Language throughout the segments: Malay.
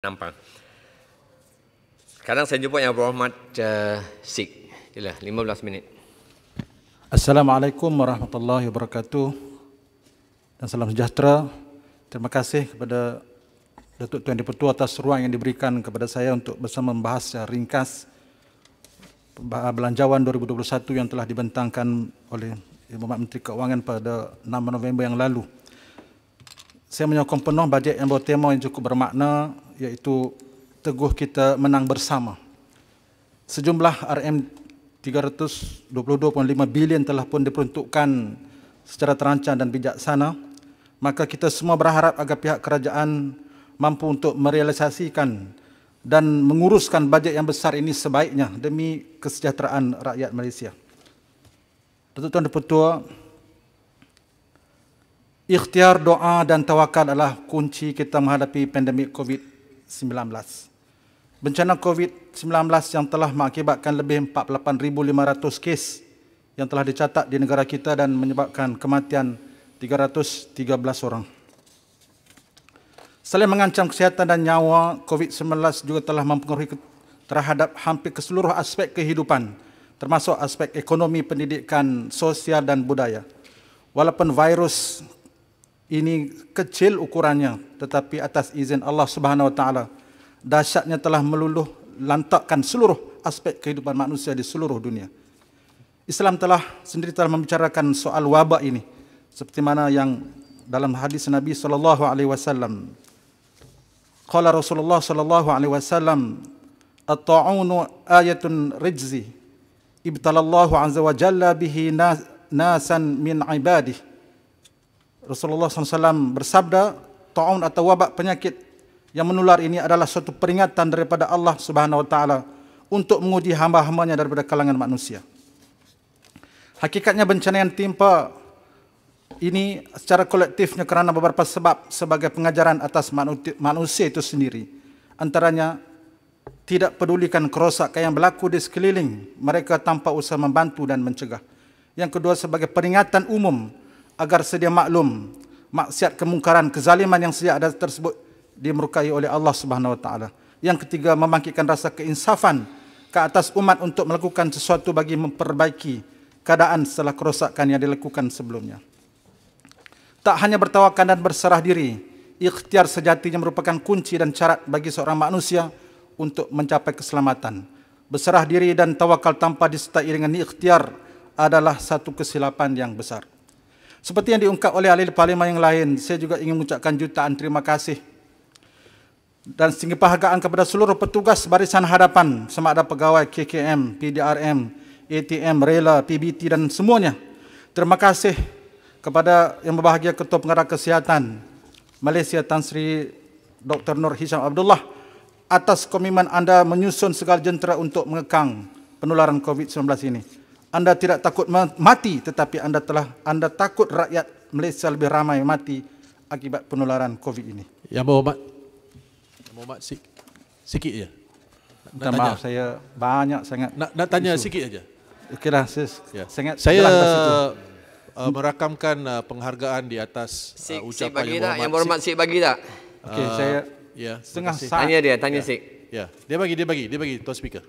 nampang. Sekarang saya jumpa yang berhormat uh, eh, Sik. Yalah, 15 minit. Assalamualaikum warahmatullahi wabarakatuh dan salam sejahtera. Terima kasih kepada Datuk Tuan Dipertu atas ruang yang diberikan kepada saya untuk bersama membahas ringkas belanjawan 2021 yang telah dibentangkan oleh Ibu Menteri Keuangan pada 6 November yang lalu saya menyokong penuh bajet yang bawa tema yang cukup bermakna iaitu teguh kita menang bersama. Sejumlah RM322.5 bilion telah pun diperuntukkan secara terancang dan bijaksana, maka kita semua berharap agar pihak kerajaan mampu untuk merealisasikan dan menguruskan bajet yang besar ini sebaiknya demi kesejahteraan rakyat Malaysia. Tuan-tuan dan -tuan, Ikhtiar doa dan tawakal adalah kunci kita menghadapi pandemik COVID-19. Bencana COVID-19 yang telah mengakibatkan lebih 48,500 kes yang telah dicatat di negara kita dan menyebabkan kematian 313 orang. Selain mengancam kesihatan dan nyawa, COVID-19 juga telah mempengaruhi terhadap hampir keseluruh aspek kehidupan termasuk aspek ekonomi, pendidikan, sosial dan budaya. Walaupun virus ini kecil ukurannya tetapi atas izin Allah Subhanahu wa taala dahsyatnya telah meluluh lantakkan seluruh aspek kehidupan manusia di seluruh dunia. Islam telah sendiri telah membicarakan soal wabak ini seperti mana yang dalam hadis Nabi sallallahu alaihi wasallam qala Rasulullah sallallahu alaihi wasallam at-ta'unu ayatun rijzi ibtalallahu azza wa jalla bihi nasan min ibadihi Rasulullah SAW bersabda, ta'un atau wabak penyakit yang menular ini adalah suatu peringatan daripada Allah Subhanahu Wa untuk menguji hamba-hambanya daripada kalangan manusia. Hakikatnya bencana yang timpa ini secara kolektifnya kerana beberapa sebab sebagai pengajaran atas manusia itu sendiri. Antaranya, tidak pedulikan kerosakan yang berlaku di sekeliling mereka tanpa usaha membantu dan mencegah. Yang kedua sebagai peringatan umum agar sedia maklum maksiat kemungkaran kezaliman yang sedia ada tersebut dimurkai oleh Allah Subhanahu wa taala. Yang ketiga membangkitkan rasa keinsafan ke atas umat untuk melakukan sesuatu bagi memperbaiki keadaan setelah kerosakan yang dilakukan sebelumnya. Tak hanya bertawakal dan berserah diri, ikhtiar sejatinya merupakan kunci dan cara bagi seorang manusia untuk mencapai keselamatan. Berserah diri dan tawakal tanpa disertai dengan ikhtiar adalah satu kesilapan yang besar. Seperti yang diungkap oleh ahli parlimen yang lain, saya juga ingin mengucapkan jutaan terima kasih dan setinggi penghargaan kepada seluruh petugas barisan hadapan sama ada pegawai KKM, PDRM, ATM, Rela, PBT dan semuanya. Terima kasih kepada yang berbahagia Ketua Pengarah Kesihatan Malaysia Tan Sri Dr. Nur Hisham Abdullah atas komitmen anda menyusun segala jentera untuk mengekang penularan COVID-19 ini anda tidak takut mati tetapi anda telah anda takut rakyat Malaysia lebih ramai mati akibat penularan COVID ini. Yang berhormat. Yang berhormat sik, sikit saja. Nak Maaf, saya banyak sangat nak, nak tanya isu. sikit saja. Okeylah saya ya. sangat saya uh, merakamkan uh, penghargaan di atas uh, ucapan sik bagi yang, yang berhormat sik, bagi tak. Okey saya uh, ya setengah Tanya dia, tanya ya. sik. Ya. Dia bagi, dia bagi, dia bagi Tuan Speaker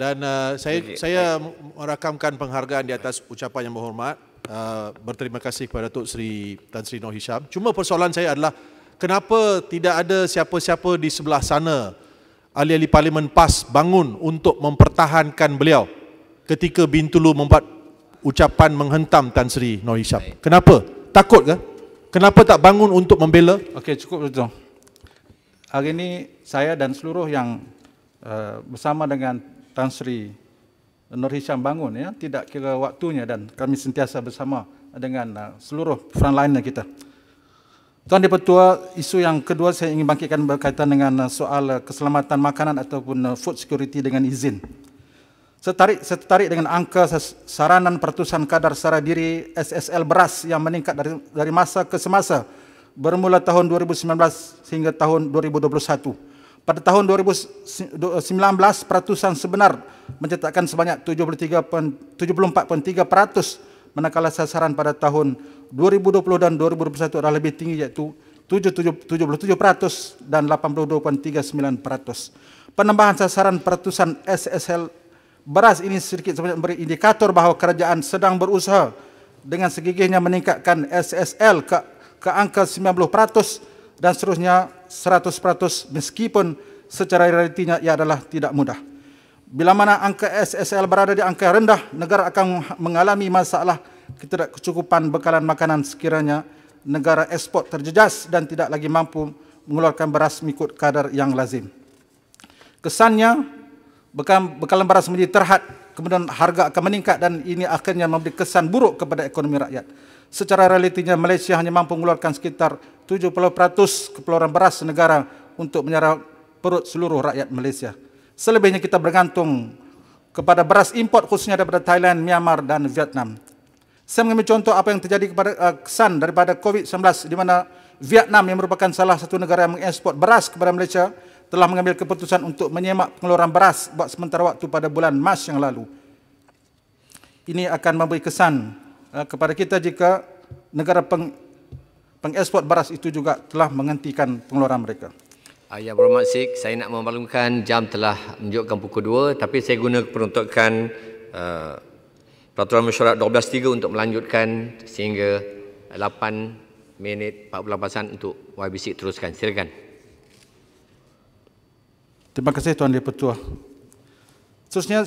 dan uh, saya okay. saya merakamkan penghargaan di atas ucapan yang berhormat uh, berterima kasih kepada Datuk Sri Tan Sri Noh Hisham cuma persoalan saya adalah kenapa tidak ada siapa-siapa di sebelah sana ahli-ahli parlimen PAS bangun untuk mempertahankan beliau ketika Bintulu membuat ucapan menghentam Tan Sri Noh Hisham Baik. kenapa takut ke kenapa tak bangun untuk membela okey cukup itu hari ini saya dan seluruh yang uh, bersama dengan Tan Sri Nur Hisham bangun ya tidak kira waktunya dan kami sentiasa bersama dengan uh, seluruh frontliner kita. Tuan deputi Pertua, isu yang kedua saya ingin bangkitkan berkaitan dengan uh, soal uh, keselamatan makanan ataupun food security dengan izin. Setarik, setarik dengan angka saranan pertusan kadar sara diri SSL beras yang meningkat dari, dari masa ke semasa bermula tahun 2019 sehingga tahun 2021. Pada tahun 2019, peratusan sebenar mencetakkan sebanyak 73.74.3 peratus manakala sasaran pada tahun 2020 dan 2021 adalah lebih tinggi iaitu 77.77% dan 82.39%. Penambahan sasaran peratusan SSL beras ini sedikit sebanyak memberi indikator bahawa kerajaan sedang berusaha dengan segigihnya meningkatkan SSL ke, ke angka 90% dan seterusnya 100% meskipun secara realitinya ia adalah tidak mudah. Bila mana angka SSL berada di angka rendah, negara akan mengalami masalah ketidakcukupan bekalan makanan sekiranya negara ekspor terjejas dan tidak lagi mampu mengeluarkan beras mengikut kadar yang lazim. Kesannya, bekalan beras menjadi terhad, kemudian harga akan meningkat dan ini akhirnya memberi kesan buruk kepada ekonomi rakyat. Secara realitinya Malaysia hanya mampu mengeluarkan sekitar 70% kepeluaran beras negara untuk menyerap perut seluruh rakyat Malaysia. Selebihnya kita bergantung kepada beras import khususnya daripada Thailand, Myanmar dan Vietnam. Saya mengambil contoh apa yang terjadi kepada uh, kesan daripada COVID-19 di mana Vietnam yang merupakan salah satu negara yang mengekspor beras kepada Malaysia telah mengambil keputusan untuk menyemak pengeluaran beras buat sementara waktu pada bulan Mac yang lalu. Ini akan memberi kesan Eh, kepada kita jika negara peng, pengekspor beras itu juga telah menghentikan pengeluaran mereka. Ayah berhormat Sik, saya nak memaklumkan jam telah menunjukkan pukul 2 tapi saya guna peruntukkan uh, eh, Peraturan Mesyuarat 12.3 untuk melanjutkan sehingga 8 minit 48 saat untuk YBC teruskan. Silakan. Terima kasih Tuan Dia Pertua. Seterusnya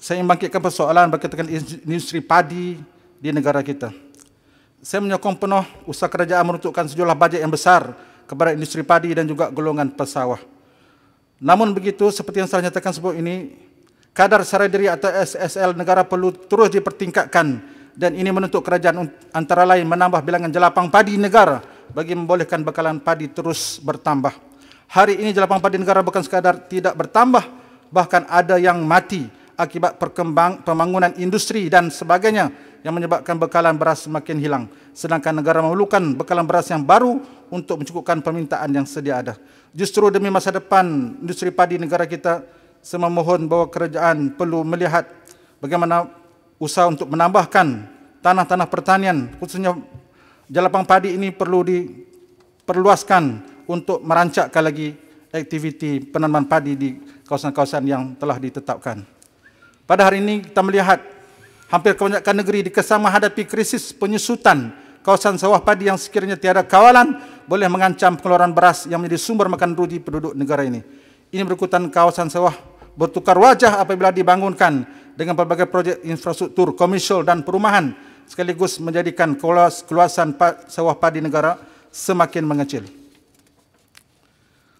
saya membangkitkan persoalan berkaitan industri padi di negara kita. Saya menyokong penuh usaha kerajaan meruntukkan sejumlah bajet yang besar kepada industri padi dan juga golongan pesawah. Namun begitu, seperti yang saya nyatakan sebelum ini, kadar serai diri atau SSL negara perlu terus dipertingkatkan dan ini menuntut kerajaan antara lain menambah bilangan jelapang padi negara bagi membolehkan bekalan padi terus bertambah. Hari ini jelapang padi negara bukan sekadar tidak bertambah, bahkan ada yang mati akibat perkembangan pembangunan industri dan sebagainya yang menyebabkan bekalan beras semakin hilang. Sedangkan negara memerlukan bekalan beras yang baru untuk mencukupkan permintaan yang sedia ada. Justru demi masa depan industri padi negara kita, saya memohon bahawa kerajaan perlu melihat bagaimana usaha untuk menambahkan tanah-tanah pertanian khususnya jalapang padi ini perlu diperluaskan untuk merancakkan lagi aktiviti penanaman padi di kawasan-kawasan yang telah ditetapkan. Pada hari ini kita melihat hampir kebanyakan negeri dikesan menghadapi krisis penyusutan kawasan sawah padi yang sekiranya tiada kawalan boleh mengancam pengeluaran beras yang menjadi sumber makan rudi penduduk negara ini. Ini berikutan kawasan sawah bertukar wajah apabila dibangunkan dengan pelbagai projek infrastruktur, komersial dan perumahan sekaligus menjadikan keluasan sawah padi negara semakin mengecil.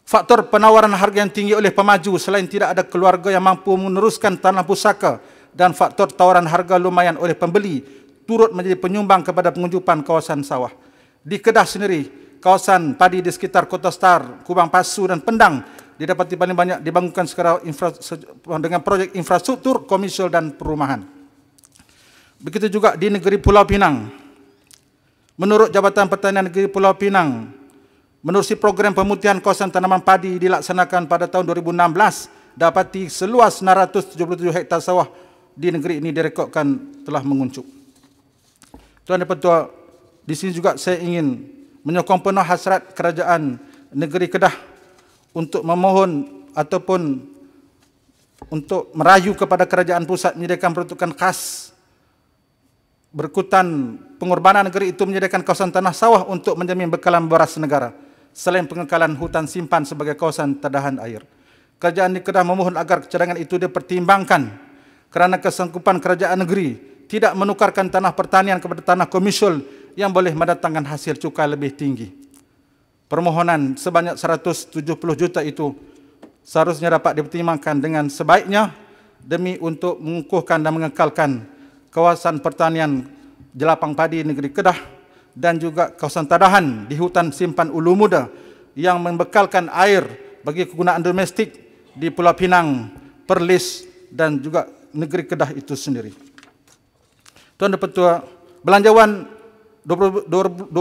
Faktor penawaran harga yang tinggi oleh pemaju selain tidak ada keluarga yang mampu meneruskan tanah pusaka dan faktor tawaran harga lumayan oleh pembeli turut menjadi penyumbang kepada pengunjupan kawasan sawah. Di Kedah sendiri, kawasan padi di sekitar Kota Star, Kubang Pasu dan Pendang didapati paling banyak dibangunkan secara dengan projek infrastruktur, komersial dan perumahan. Begitu juga di negeri Pulau Pinang. Menurut Jabatan Pertanian Negeri Pulau Pinang, menerusi program pemutihan kawasan tanaman padi dilaksanakan pada tahun 2016 dapati seluas 677 hektar sawah di negeri ini direkodkan telah menguncup. Tuan dan Pertua, di sini juga saya ingin menyokong penuh hasrat kerajaan negeri Kedah untuk memohon ataupun untuk merayu kepada kerajaan pusat menyediakan peruntukan khas berkutan pengorbanan negeri itu menyediakan kawasan tanah sawah untuk menjamin bekalan beras negara selain pengekalan hutan simpan sebagai kawasan tadahan air. Kerajaan di Kedah memohon agar cadangan itu dipertimbangkan kerana kesengkupan kerajaan negeri tidak menukarkan tanah pertanian kepada tanah komersial yang boleh mendatangkan hasil cukai lebih tinggi. Permohonan sebanyak 170 juta itu seharusnya dapat dipertimbangkan dengan sebaiknya demi untuk mengukuhkan dan mengekalkan kawasan pertanian jelapang padi negeri Kedah dan juga kawasan tadahan di hutan simpan ulu muda yang membekalkan air bagi kegunaan domestik di Pulau Pinang, Perlis dan juga negeri Kedah itu sendiri. Tuan dan Pertua, belanjawan 2021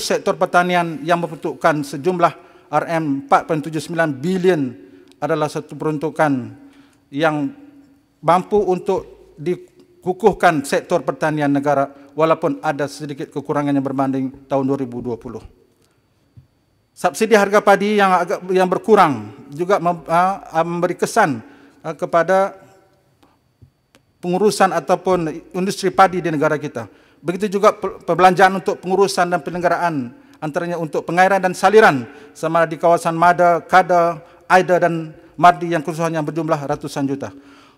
sektor pertanian yang membentukkan sejumlah RM4.79 bilion adalah satu peruntukan yang mampu untuk dikukuhkan sektor pertanian negara walaupun ada sedikit kekurangan yang berbanding tahun 2020. Subsidi harga padi yang agak yang berkurang juga ah, memberi kesan ah, kepada pengurusan ataupun industri padi di negara kita. Begitu juga perbelanjaan untuk pengurusan dan penyelenggaraan antaranya untuk pengairan dan saliran sama di kawasan Mada, Kada, Aida dan Mardi yang khususnya berjumlah ratusan juta.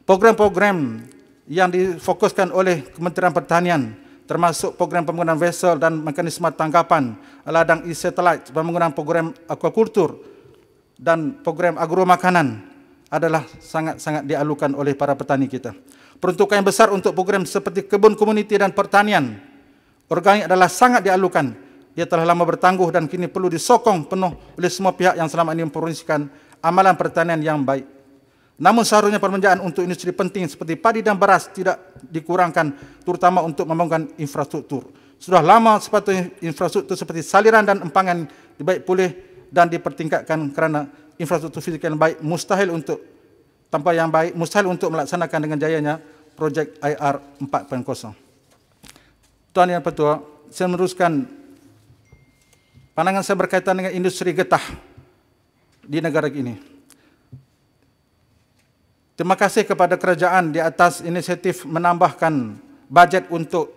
Program-program yang difokuskan oleh Kementerian Pertanian termasuk program pembangunan vessel dan mekanisme tangkapan ladang e-satellite, pembangunan program aquaculture dan program agro makanan adalah sangat-sangat dialukan oleh para petani kita. Peruntukan yang besar untuk program seperti kebun komuniti dan pertanian organik adalah sangat dialukan. Ia telah lama bertangguh dan kini perlu disokong penuh oleh semua pihak yang selama ini memperolehkan amalan pertanian yang baik. Namun seharusnya permenjaan untuk industri penting seperti padi dan beras tidak dikurangkan terutama untuk membangunkan infrastruktur. Sudah lama sepatutnya infrastruktur seperti saliran dan empangan dibaik pulih dan dipertingkatkan kerana infrastruktur fizikal yang baik mustahil untuk tanpa yang baik mustahil untuk melaksanakan dengan jayanya projek IR 4.0. Tuan Yang Petua, saya meneruskan pandangan saya berkaitan dengan industri getah di negara ini. Terima kasih kepada kerajaan di atas inisiatif menambahkan bajet untuk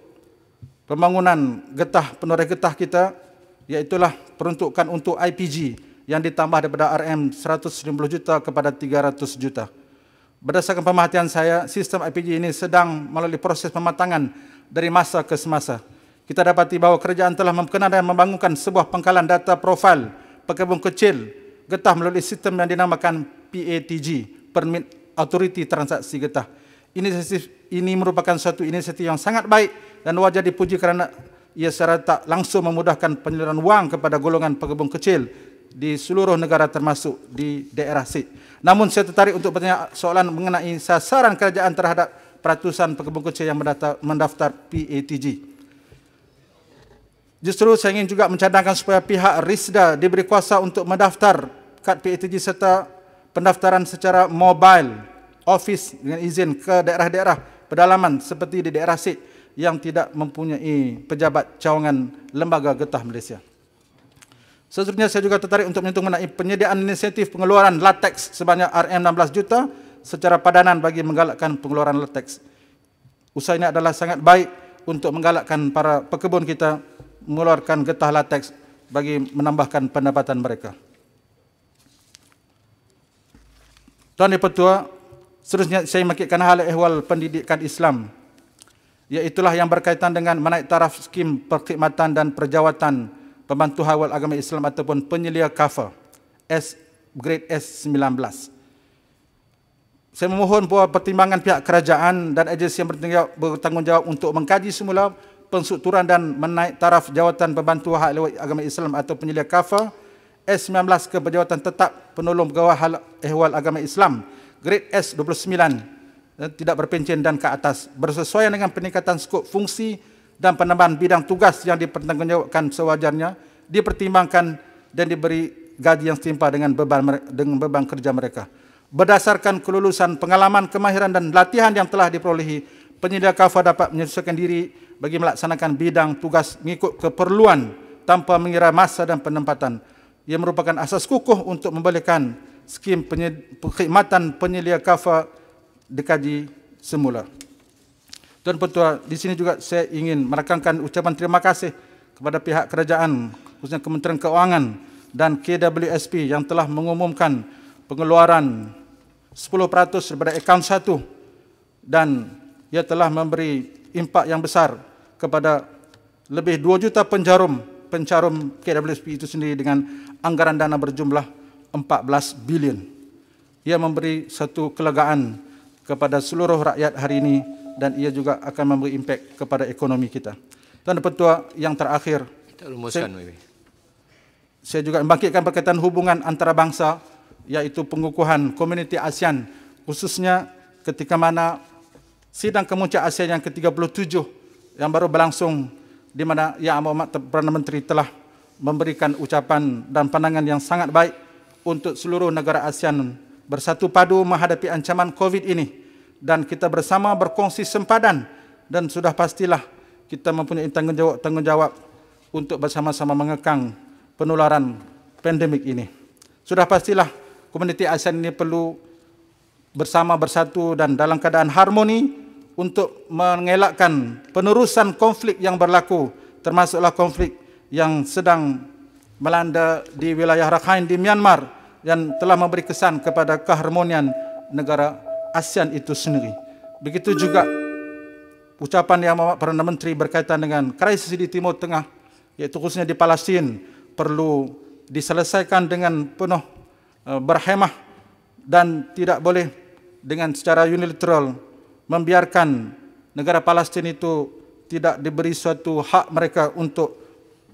pembangunan getah penoreh getah kita iaitulah peruntukan untuk IPG yang ditambah daripada RM190 juta kepada 300 juta. Berdasarkan pemerhatian saya, sistem IPG ini sedang melalui proses pematangan dari masa ke semasa. Kita dapati bahawa kerajaan telah memkenal dan membangunkan sebuah pengkalan data profil pekebun kecil getah melalui sistem yang dinamakan PATG, Permit Authority Transaksi Getah. Inisiatif ini merupakan suatu inisiatif yang sangat baik dan wajar dipuji kerana ia secara tak langsung memudahkan penyeluruhan wang kepada golongan pekebun kecil di seluruh negara termasuk di daerah SIG. Namun saya tertarik untuk bertanya soalan mengenai sasaran kerajaan terhadap peratusan pekebun kecil yang mendaftar PATG. Justru saya ingin juga mencadangkan supaya pihak RISDA diberi kuasa untuk mendaftar kad PATG serta pendaftaran secara mobile, office dengan izin ke daerah-daerah pedalaman seperti di daerah SID yang tidak mempunyai pejabat cawangan Lembaga Getah Malaysia. Seterusnya saya juga tertarik untuk menyentuh mengenai penyediaan inisiatif pengeluaran latex sebanyak RM16 juta secara padanan bagi menggalakkan pengeluaran latex. Usaha ini adalah sangat baik untuk menggalakkan para pekebun kita mengeluarkan getah latex bagi menambahkan pendapatan mereka. Tuan dan Pertua, seterusnya saya memakitkan hal ehwal pendidikan Islam iaitulah yang berkaitan dengan menaik taraf skim perkhidmatan dan perjawatan pembantu Awal agama Islam ataupun penyelia kafir S grade S19. Saya memohon bahawa pertimbangan pihak kerajaan dan agensi yang bertanggungjawab untuk mengkaji semula pensukturan dan menaik taraf jawatan pembantu hak lewat agama Islam atau penyelia kafir S19 ke pejawatan tetap penolong pegawai hal ehwal agama Islam grade S29 eh, tidak berpencen dan ke atas bersesuaian dengan peningkatan skop fungsi dan penambahan bidang tugas yang dipertanggungjawabkan sewajarnya dipertimbangkan dan diberi gaji yang setimpal dengan beban dengan beban kerja mereka. Berdasarkan kelulusan, pengalaman, kemahiran dan latihan yang telah diperolehi, penyedia kafa dapat menyesuaikan diri bagi melaksanakan bidang tugas mengikut keperluan tanpa mengira masa dan penempatan. Ia merupakan asas kukuh untuk membolehkan skim penye, perkhidmatan penyelia kafa dikaji semula. Tuan Pertua, di sini juga saya ingin merakamkan ucapan terima kasih kepada pihak kerajaan, khususnya Kementerian Keuangan dan KWSP yang telah mengumumkan pengeluaran 10% daripada akaun satu, dan ia telah memberi impak yang besar kepada lebih 2 juta penjarum pencarum KWSP itu sendiri dengan anggaran dana berjumlah 14 bilion. Ia memberi satu kelegaan kepada seluruh rakyat hari ini dan ia juga akan memberi impak kepada ekonomi kita. Tuan dan Petua, yang terakhir, saya, saya juga membangkitkan perkaitan hubungan antara bangsa, iaitu pengukuhan komuniti ASEAN, khususnya ketika mana sidang kemuncak ASEAN yang ke-37 yang baru berlangsung, di mana Yang Amat Perdana Menteri telah memberikan ucapan dan pandangan yang sangat baik untuk seluruh negara ASEAN bersatu padu menghadapi ancaman COVID ini dan kita bersama berkongsi sempadan dan sudah pastilah kita mempunyai tanggungjawab tanggungjawab untuk bersama-sama mengekang penularan pandemik ini. Sudah pastilah komuniti ASEAN ini perlu bersama bersatu dan dalam keadaan harmoni untuk mengelakkan penerusan konflik yang berlaku termasuklah konflik yang sedang melanda di wilayah Rakhine di Myanmar yang telah memberi kesan kepada keharmonian negara ASEAN itu sendiri. Begitu juga ucapan yang Bapak Perdana Menteri berkaitan dengan krisis di Timur Tengah, yaitu khususnya di Palestin, perlu diselesaikan dengan penuh eh, berhemah dan tidak boleh dengan secara unilateral membiarkan negara Palestin itu tidak diberi suatu hak mereka untuk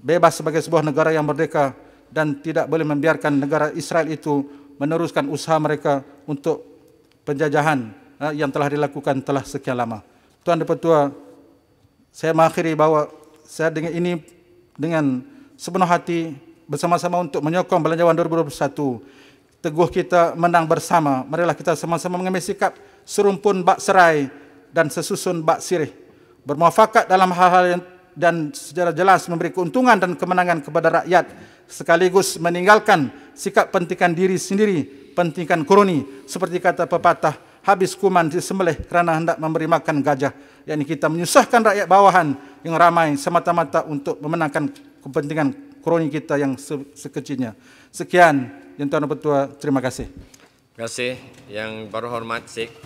bebas sebagai sebuah negara yang merdeka dan tidak boleh membiarkan negara Israel itu meneruskan usaha mereka untuk penjajahan ha, yang telah dilakukan telah sekian lama. Tuan dan Pertua, saya mengakhiri bahawa saya dengan ini dengan sepenuh hati bersama-sama untuk menyokong Belanjawan 2021. Teguh kita menang bersama, marilah kita sama-sama mengambil sikap serumpun bak serai dan sesusun bak sirih. Bermuafakat dalam hal-hal yang dan secara jelas memberi keuntungan dan kemenangan kepada rakyat sekaligus meninggalkan sikap pentingkan diri sendiri, pentingkan kroni seperti kata pepatah habis kuman di sembelih kerana hendak memberi makan gajah. Yang kita menyusahkan rakyat bawahan yang ramai semata-mata untuk memenangkan kepentingan kroni kita yang se sekecilnya. Sekian yang Tuan Petua, terima kasih. Terima kasih yang baru hormat Sik.